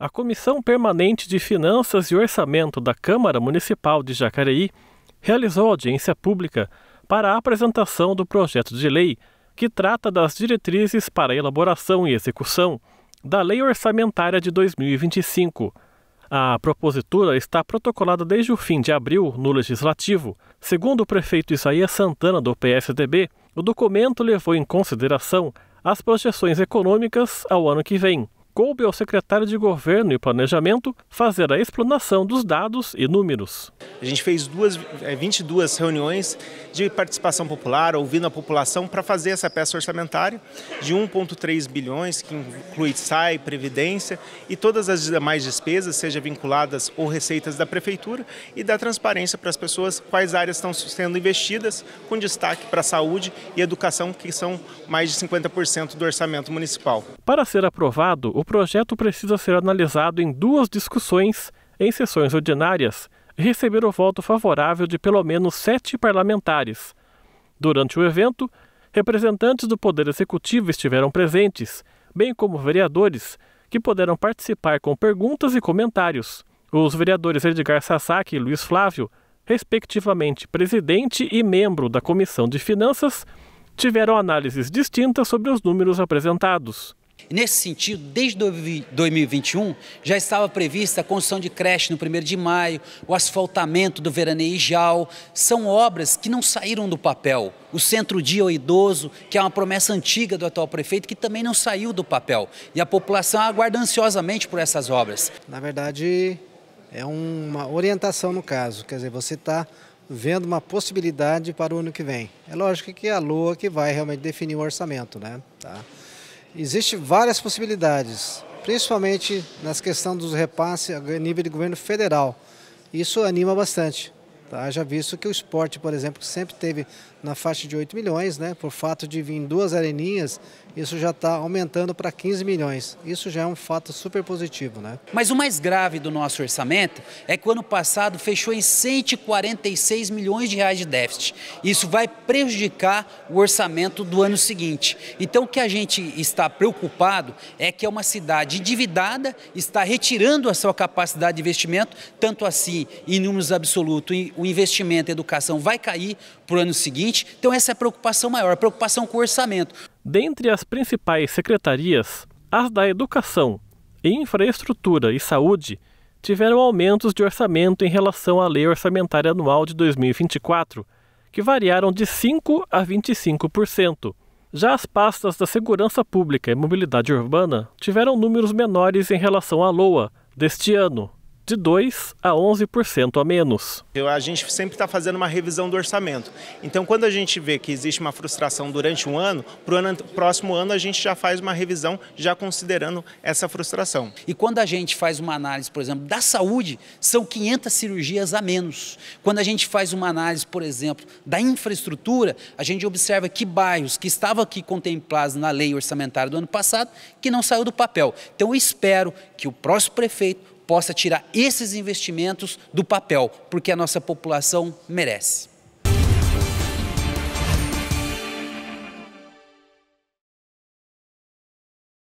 A Comissão Permanente de Finanças e Orçamento da Câmara Municipal de Jacareí realizou audiência pública para a apresentação do projeto de lei que trata das diretrizes para elaboração e execução da Lei Orçamentária de 2025. A propositura está protocolada desde o fim de abril no Legislativo. Segundo o prefeito Isaías Santana, do PSDB, o documento levou em consideração as projeções econômicas ao ano que vem coube ao secretário de Governo e Planejamento fazer a explanação dos dados e números. A gente fez duas, 22 é, reuniões de participação popular, ouvindo a população, para fazer essa peça orçamentária de 1,3 bilhões, que inclui SAI, Previdência e todas as demais despesas, seja vinculadas ou receitas da Prefeitura, e dar transparência para as pessoas quais áreas estão sendo investidas, com destaque para a saúde e educação, que são mais de 50% do orçamento municipal. Para ser aprovado, o projeto precisa ser analisado em duas discussões, em sessões ordinárias, e receber o voto favorável de pelo menos sete parlamentares. Durante o evento, representantes do Poder Executivo estiveram presentes, bem como vereadores, que puderam participar com perguntas e comentários. Os vereadores Edgar Sasaki e Luiz Flávio, respectivamente presidente e membro da Comissão de Finanças, tiveram análises distintas sobre os números apresentados. Nesse sentido, desde 2021 já estava prevista a construção de creche no 1 de maio, o asfaltamento do Jal. São obras que não saíram do papel. O Centro Dia ao Idoso, que é uma promessa antiga do atual prefeito, que também não saiu do papel. E a população aguarda ansiosamente por essas obras. Na verdade, é uma orientação no caso. Quer dizer, você está vendo uma possibilidade para o ano que vem. É lógico que é a lua que vai realmente definir o orçamento, né? Tá. Existem várias possibilidades, principalmente nas questões dos repasses a nível de governo federal. Isso anima bastante. Tá? Já visto que o esporte, por exemplo, sempre teve na faixa de 8 milhões, né? por fato de vir duas areninhas, isso já está aumentando para 15 milhões. Isso já é um fato super positivo. Né? Mas o mais grave do nosso orçamento é que o ano passado fechou em 146 milhões de reais de déficit. Isso vai prejudicar o orçamento do ano seguinte. Então o que a gente está preocupado é que é uma cidade endividada, está retirando a sua capacidade de investimento, tanto assim em números absolutos o investimento em educação vai cair para o ano seguinte. Então, essa é a preocupação maior, a preocupação com o orçamento. Dentre as principais secretarias, as da Educação, Infraestrutura e Saúde tiveram aumentos de orçamento em relação à Lei Orçamentária Anual de 2024, que variaram de 5% a 25%. Já as pastas da Segurança Pública e Mobilidade Urbana tiveram números menores em relação à LOA deste ano, de 2% a 11% a menos. A gente sempre está fazendo uma revisão do orçamento. Então, quando a gente vê que existe uma frustração durante um ano, para o próximo ano a gente já faz uma revisão já considerando essa frustração. E quando a gente faz uma análise, por exemplo, da saúde, são 500 cirurgias a menos. Quando a gente faz uma análise, por exemplo, da infraestrutura, a gente observa que bairros que estavam aqui contemplados na lei orçamentária do ano passado, que não saiu do papel. Então, eu espero que o próximo prefeito possa tirar esses investimentos do papel, porque a nossa população merece.